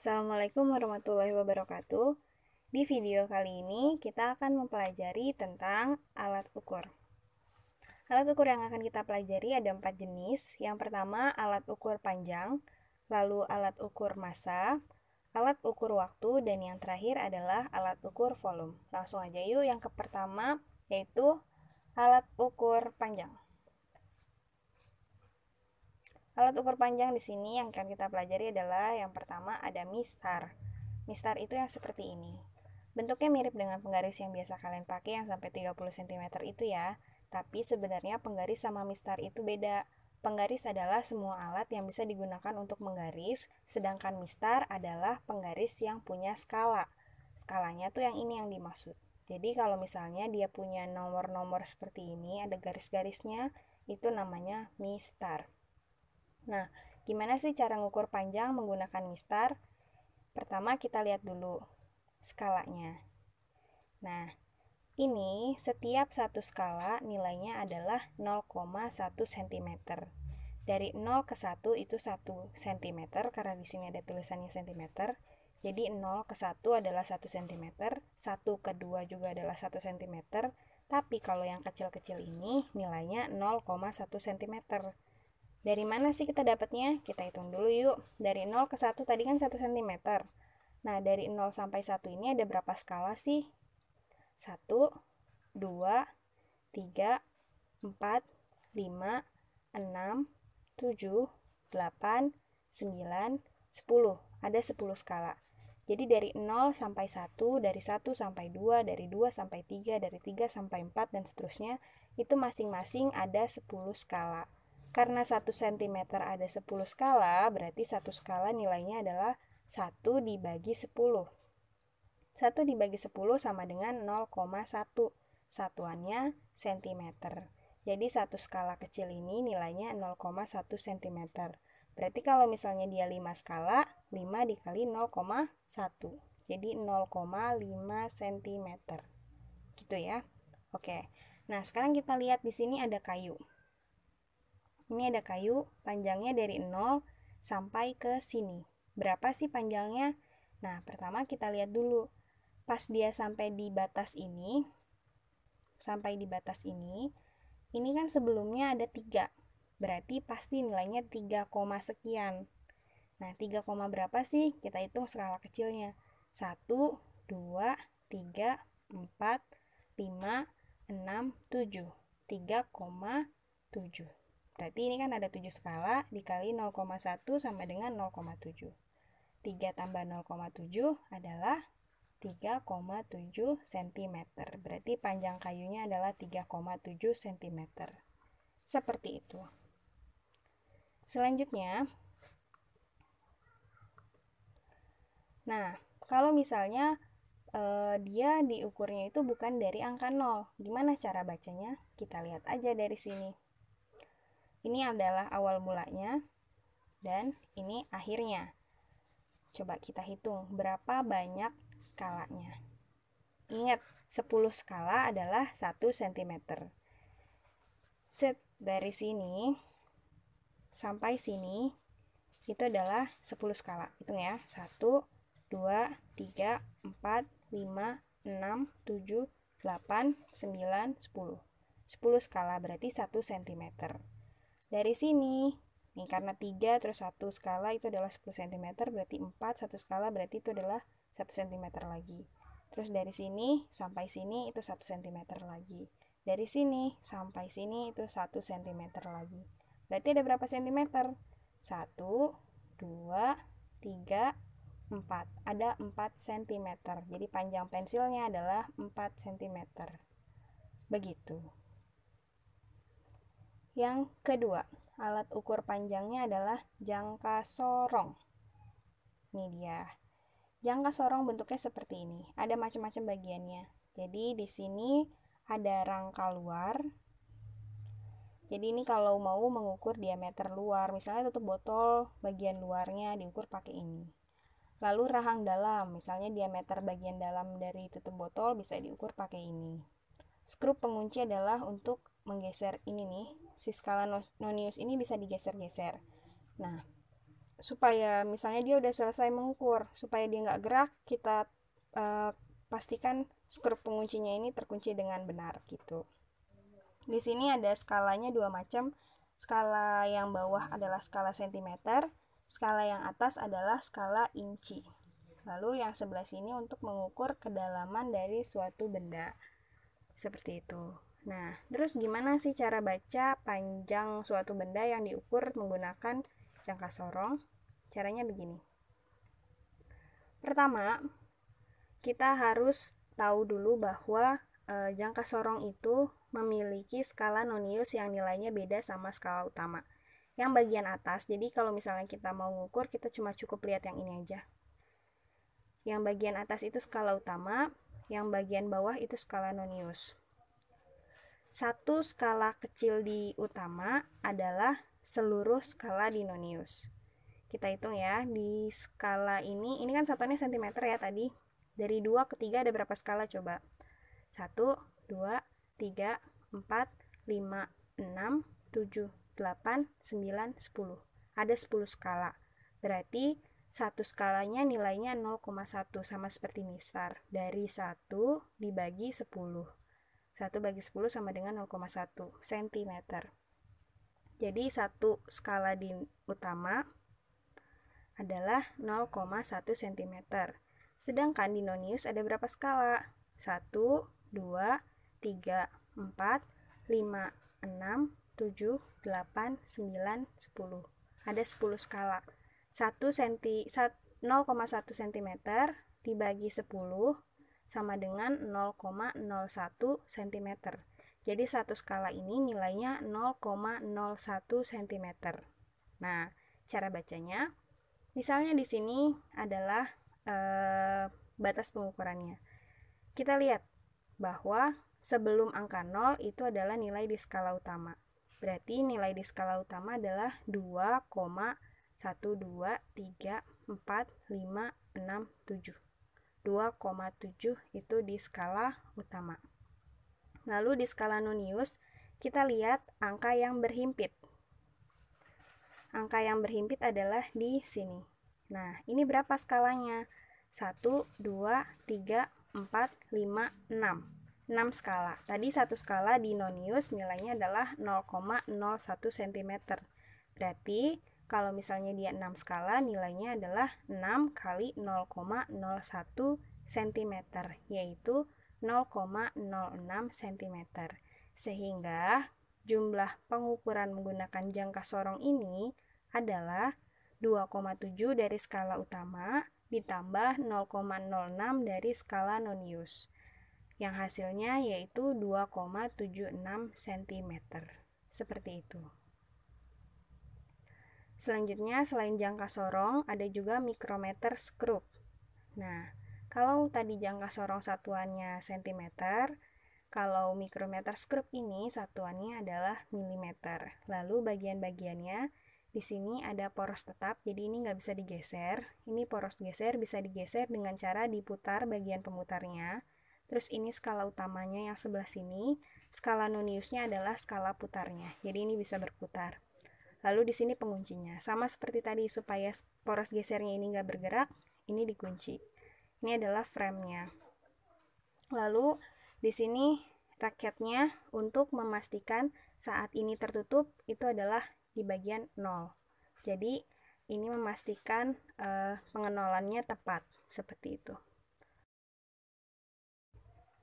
Assalamualaikum warahmatullahi wabarakatuh. Di video kali ini kita akan mempelajari tentang alat ukur. Alat ukur yang akan kita pelajari ada empat jenis. Yang pertama alat ukur panjang, lalu alat ukur massa, alat ukur waktu, dan yang terakhir adalah alat ukur volume. Langsung aja yuk yang ke pertama yaitu alat ukur panjang. Alat ukur panjang di sini yang akan kita pelajari adalah yang pertama ada mistar. Mistar itu yang seperti ini. Bentuknya mirip dengan penggaris yang biasa kalian pakai yang sampai 30 cm itu ya. Tapi sebenarnya penggaris sama mistar itu beda. Penggaris adalah semua alat yang bisa digunakan untuk menggaris, sedangkan mistar adalah penggaris yang punya skala. Skalanya tuh yang ini yang dimaksud. Jadi kalau misalnya dia punya nomor-nomor seperti ini, ada garis-garisnya, itu namanya mistar. Nah, gimana sih cara ngukur panjang menggunakan mistar? Pertama kita lihat dulu skalanya. Nah, ini setiap satu skala nilainya adalah 0,1 cm. Dari 0 ke 1 itu 1 cm karena di sini ada tulisannya cm. Jadi 0 ke 1 adalah 1 cm, 1 ke 2 juga adalah 1 cm, tapi kalau yang kecil-kecil ini nilainya 0,1 cm. Dari mana sih kita dapatnya? Kita hitung dulu yuk. Dari 0 ke 1 tadi kan 1 cm. Nah, dari 0 sampai 1 ini ada berapa skala sih? 1, 2, 3, 4, 5, 6, 7, 8, 9, 10. Ada 10 skala. Jadi dari 0 sampai 1, dari 1 sampai 2, dari 2 sampai 3, dari 3 sampai 4, dan seterusnya, itu masing-masing ada 10 skala. Karena 1 cm ada 10 skala, berarti 1 skala nilainya adalah 1 dibagi 10. 1 dibagi 10 sama dengan 0,1. Satuannya cm. Jadi 1 skala kecil ini nilainya 0,1 cm. Berarti kalau misalnya dia 5 skala, 5 dikali 0,1. Jadi 0,5 cm. Gitu ya. Oke. Nah, sekarang kita lihat di sini ada kayu. Ini ada kayu, panjangnya dari 0 sampai ke sini. Berapa sih panjangnya? Nah, pertama kita lihat dulu. Pas dia sampai di batas ini, sampai di batas ini, ini kan sebelumnya ada 3. Berarti pasti nilainya 3, sekian. Nah, 3, berapa sih? Kita hitung skala kecilnya. 1, 2, 3, 4, 5, 6, 7. 3,7. Berarti ini kan ada 7 skala dikali 0,1 sama dengan 0,7. 3 tambah 0,7 adalah 3,7 cm. Berarti panjang kayunya adalah 3,7 cm. Seperti itu. Selanjutnya, Nah, kalau misalnya eh, dia diukurnya itu bukan dari angka 0, gimana cara bacanya? Kita lihat aja dari sini. Ini adalah awal mulanya dan ini akhirnya. Coba kita hitung berapa banyak skalanya. Ingat, 10 skala adalah 1 cm. Set dari sini sampai sini itu adalah 10 skala. Hitung ya. 1 2 3 4 5 6, 7, 8, 9, 10. 10 skala berarti 1 cm. Dari sini, nih karena 3 terus 1 skala itu adalah 10 cm berarti 4, 1 skala berarti itu adalah 1 cm lagi. Terus dari sini sampai sini itu 1 cm lagi. Dari sini sampai sini itu 1 cm lagi. Berarti ada berapa cm? 1, 2, 3, 4. Ada 4 cm. Jadi panjang pensilnya adalah 4 cm. Begitu. Yang kedua, alat ukur panjangnya adalah jangka sorong. Ini dia. Jangka sorong bentuknya seperti ini. Ada macam-macam bagiannya. Jadi di sini ada rangka luar. Jadi ini kalau mau mengukur diameter luar, misalnya tutup botol bagian luarnya diukur pakai ini. Lalu rahang dalam, misalnya diameter bagian dalam dari tutup botol bisa diukur pakai ini. Skrup pengunci adalah untuk menggeser ini nih, si skala nonius ini bisa digeser-geser. Nah, supaya misalnya dia udah selesai mengukur, supaya dia nggak gerak, kita uh, pastikan skrup penguncinya ini terkunci dengan benar gitu. Di sini ada skalanya dua macam. Skala yang bawah adalah skala sentimeter, skala yang atas adalah skala inci. Lalu yang sebelah sini untuk mengukur kedalaman dari suatu benda. Seperti itu. Nah, terus gimana sih cara baca panjang suatu benda yang diukur menggunakan jangka sorong? Caranya begini. Pertama, kita harus tahu dulu bahwa e, jangka sorong itu memiliki skala nonius yang nilainya beda sama skala utama. Yang bagian atas, jadi kalau misalnya kita mau ngukur, kita cuma cukup lihat yang ini aja. Yang bagian atas itu skala utama, yang bagian bawah itu skala nonius. Satu skala kecil di utama adalah seluruh skala Dinonius. Kita hitung ya, di skala ini, ini kan satuannya cm ya tadi. Dari 2 ke 3 ada berapa skala coba? 1, 2, 3, 4, 5, 6, 7, 8, 9, 10. Ada 10 skala. Berarti satu skalanya nilainya 0,1 sama seperti mistar. Dari 1 dibagi 10. 1 bagi 10 sama dengan 0,1 cm. Jadi satu skala di utama adalah 0,1 cm. Sedangkan di nonius ada berapa skala? 1, 2, 3, 4, 5, 6, 7, 8, 9, 10. Ada 10 skala. 1 cm, 0,1 cm dibagi 10 sama dengan 0,01 cm. Jadi satu skala ini nilainya 0,01 cm. Nah, cara bacanya misalnya di sini adalah eh, batas pengukurannya. Kita lihat bahwa sebelum angka 0 itu adalah nilai di skala utama. Berarti nilai di skala utama adalah 2,1234567. 2,7 itu di skala utama. Lalu di skala nonius, kita lihat angka yang berhimpit. Angka yang berhimpit adalah di sini. Nah, ini berapa skalanya? 1, 2, 3, 4, 5, 6. 6 skala. Tadi satu skala di nonius nilainya adalah 0,01 cm. Berarti kalau misalnya dia 6 skala, nilainya adalah 6 kali 0,01 cm, yaitu 0,06 cm. Sehingga jumlah pengukuran menggunakan jangka sorong ini adalah 2,7 dari skala utama ditambah 0,06 dari skala nonius yang hasilnya yaitu 2,76 cm. Seperti itu. Selanjutnya, selain jangka sorong, ada juga mikrometer skrup. Nah, kalau tadi jangka sorong satuannya sentimeter, kalau mikrometer skrup ini satuannya adalah milimeter. Lalu bagian-bagiannya di sini ada poros tetap, jadi ini nggak bisa digeser. Ini poros geser bisa digeser dengan cara diputar bagian pemutarnya. Terus ini skala utamanya yang sebelah sini, skala noniusnya adalah skala putarnya, jadi ini bisa berputar. Lalu di sini penguncinya. Sama seperti tadi supaya poros gesernya ini nggak bergerak, ini dikunci. Ini adalah framenya. Lalu di sini raketnya untuk memastikan saat ini tertutup itu adalah di bagian 0. Jadi ini memastikan eh, pengenolannya tepat seperti itu.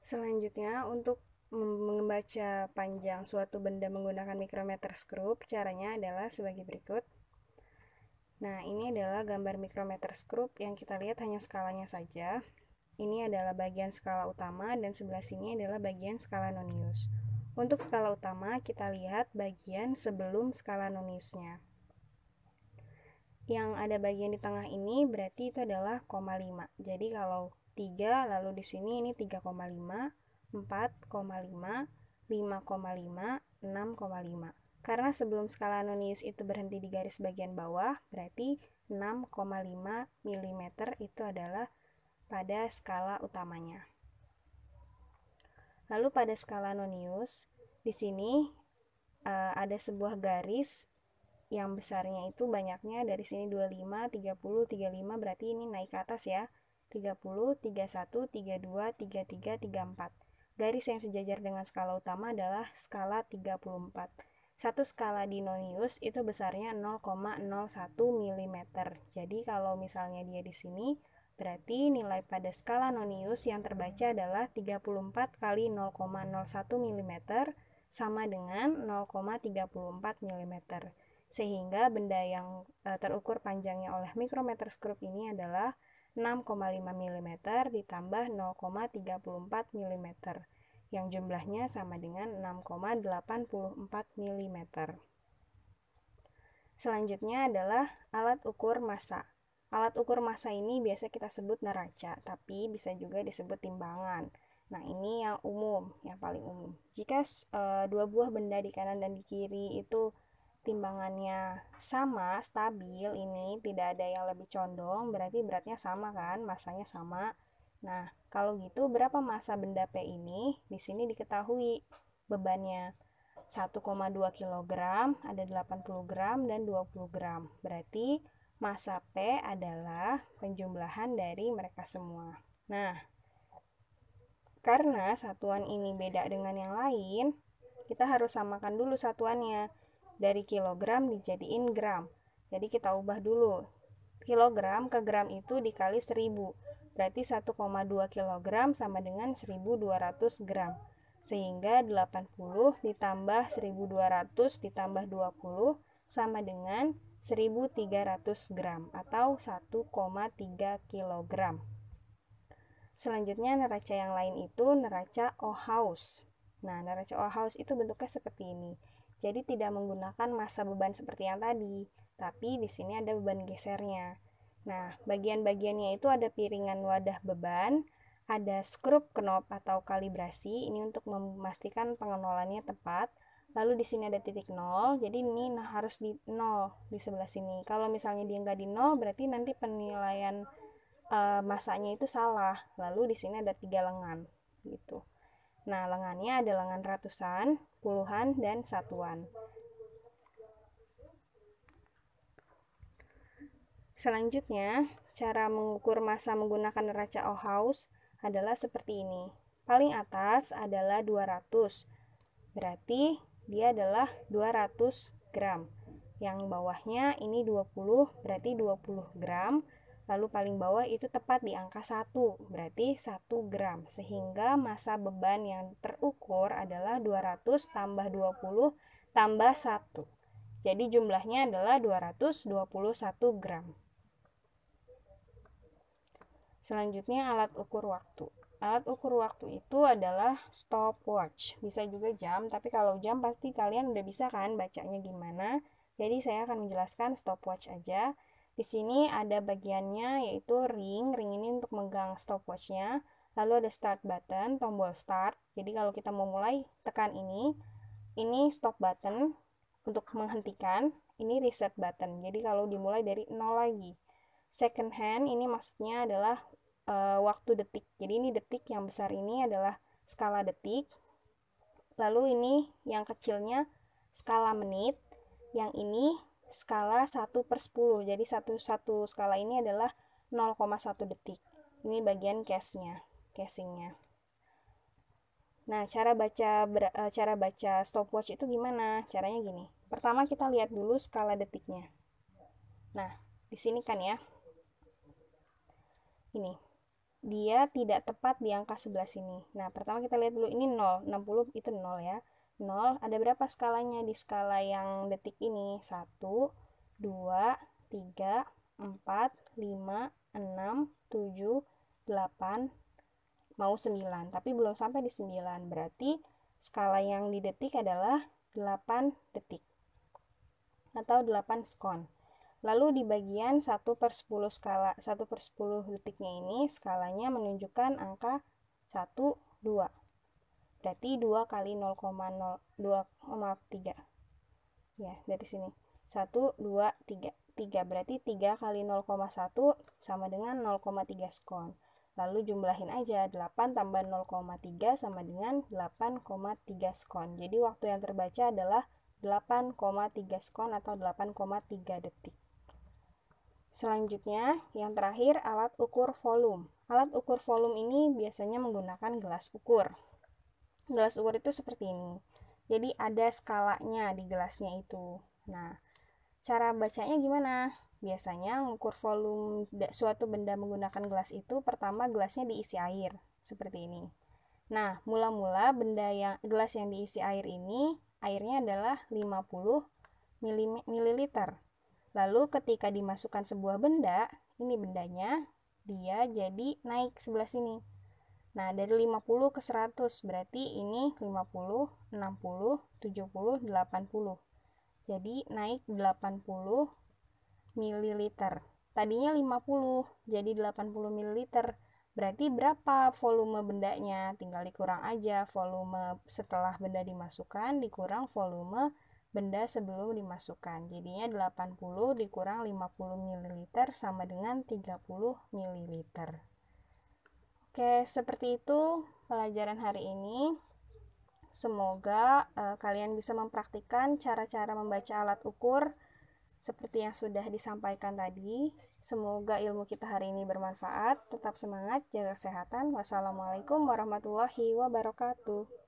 Selanjutnya untuk membaca panjang suatu benda menggunakan mikrometer skrup caranya adalah sebagai berikut. Nah, ini adalah gambar mikrometer skrup yang kita lihat hanya skalanya saja. Ini adalah bagian skala utama dan sebelah sini adalah bagian skala nonius. Untuk skala utama, kita lihat bagian sebelum skala noniusnya. Yang ada bagian di tengah ini berarti itu adalah koma Jadi kalau 3 lalu di sini ini 4,5, 5,5, 6,5. Karena sebelum skala nonius itu berhenti di garis bagian bawah, berarti 6,5 mm itu adalah pada skala utamanya. Lalu pada skala nonius, di sini uh, ada sebuah garis yang besarnya itu banyaknya dari sini 25, 30, 35 berarti ini naik ke atas ya. 30, 31, 32, 33, 34. Garis yang sejajar dengan skala utama adalah skala 34. Satu skala Dinonius itu besarnya 0,01 mm. Jadi kalau misalnya dia di sini, berarti nilai pada skala Nonius yang terbaca adalah 34 kali 0,01 mm sama dengan 0,34 mm. Sehingga benda yang eh, terukur panjangnya oleh mikrometer skrup ini adalah 0,34 6,5 mm ditambah 0,34 mm yang jumlahnya sama dengan 6,84 mm. Selanjutnya adalah alat ukur massa. Alat ukur massa ini biasa kita sebut neraca, tapi bisa juga disebut timbangan. Nah, ini yang umum, yang paling umum. Jika e, dua buah benda di kanan dan di kiri itu timbangannya sama, stabil, ini tidak ada yang lebih condong, berarti beratnya sama kan, masanya sama. Nah, kalau gitu berapa masa benda P ini? Di sini diketahui bebannya 1,2 kg, ada 80 gram dan 20 gram. Berarti masa P adalah penjumlahan dari mereka semua. Nah, karena satuan ini beda dengan yang lain, kita harus samakan dulu satuannya dari kilogram dijadiin gram. Jadi kita ubah dulu. Kilogram ke gram itu dikali 1000. Berarti 1,2 kg sama dengan 1200 gram. Sehingga 80 ditambah 1200 ditambah 20 sama dengan 1300 gram atau 1,3 kg. Selanjutnya neraca yang lain itu neraca o house. Nah, neraca o house itu bentuknya seperti ini. Jadi tidak menggunakan masa beban seperti yang tadi, tapi di sini ada beban gesernya. Nah, bagian-bagiannya itu ada piringan wadah beban, ada skrup knob atau kalibrasi, ini untuk memastikan pengenolannya tepat. Lalu di sini ada titik nol. jadi ini nah harus di nol di sebelah sini. Kalau misalnya dia nggak di nol, berarti nanti penilaian e, eh, masanya itu salah. Lalu di sini ada tiga lengan, gitu. Nah, lengannya ada lengan ratusan, puluhan, dan satuan. Selanjutnya, cara mengukur massa menggunakan neraca Ohaus adalah seperti ini. Paling atas adalah 200, berarti dia adalah 200 gram. Yang bawahnya ini 20, berarti 20 gram lalu paling bawah itu tepat di angka 1, berarti 1 gram, sehingga masa beban yang terukur adalah 200 tambah 20 tambah 1. Jadi jumlahnya adalah 221 gram. Selanjutnya alat ukur waktu. Alat ukur waktu itu adalah stopwatch. Bisa juga jam, tapi kalau jam pasti kalian udah bisa kan bacanya gimana. Jadi saya akan menjelaskan stopwatch aja. Di sini ada bagiannya yaitu ring. Ring ini untuk megang stopwatchnya. Lalu ada start button, tombol start. Jadi kalau kita mau mulai, tekan ini. Ini stop button untuk menghentikan. Ini reset button. Jadi kalau dimulai dari nol lagi. Second hand ini maksudnya adalah uh, waktu detik. Jadi ini detik yang besar ini adalah skala detik. Lalu ini yang kecilnya skala menit. Yang ini skala 1 per 10 jadi satu satu skala ini adalah 0,1 detik ini bagian case casingnya nah cara baca eh, cara baca stopwatch itu gimana caranya gini pertama kita lihat dulu skala detiknya nah di sini kan ya ini dia tidak tepat di angka sebelah sini. Nah, pertama kita lihat dulu ini 0, 60 itu 0 ya. 0 ada berapa skalanya di skala yang detik ini? 1, 2, 3, 4, 5, 6, 7, 8, mau 9. Tapi belum sampai di 9. Berarti skala yang di detik adalah 8 detik atau 8 skon. Lalu di bagian 1 per 10 skala 1 per 10 detiknya ini skalanya menunjukkan angka 1, 2 berarti 2 kali 0,0 ya dari sini 1, 2, 3 3 berarti 3 kali 0,1 sama dengan 0,3 skon lalu jumlahin aja 8 tambah 0,3 sama dengan 8,3 skon jadi waktu yang terbaca adalah 8,3 skon atau 8,3 detik Selanjutnya, yang terakhir alat ukur volume. Alat ukur volume ini biasanya menggunakan gelas ukur gelas ukur itu seperti ini. Jadi ada skalanya di gelasnya itu. Nah, cara bacanya gimana? Biasanya mengukur volume suatu benda menggunakan gelas itu pertama gelasnya diisi air seperti ini. Nah, mula-mula benda yang gelas yang diisi air ini airnya adalah 50 ml. Lalu ketika dimasukkan sebuah benda, ini bendanya, dia jadi naik sebelah sini. Nah, dari 50 ke 100 berarti ini 50, 60, 70, 80. Jadi naik 80 ml. Tadinya 50, jadi 80 ml. Berarti berapa volume bendanya? Tinggal dikurang aja volume setelah benda dimasukkan dikurang volume benda sebelum dimasukkan. Jadinya 80 dikurang 50 ml sama dengan 30 ml. Oke, seperti itu pelajaran hari ini. Semoga uh, kalian bisa mempraktikkan cara-cara membaca alat ukur seperti yang sudah disampaikan tadi. Semoga ilmu kita hari ini bermanfaat. Tetap semangat, jaga kesehatan. Wassalamualaikum warahmatullahi wabarakatuh.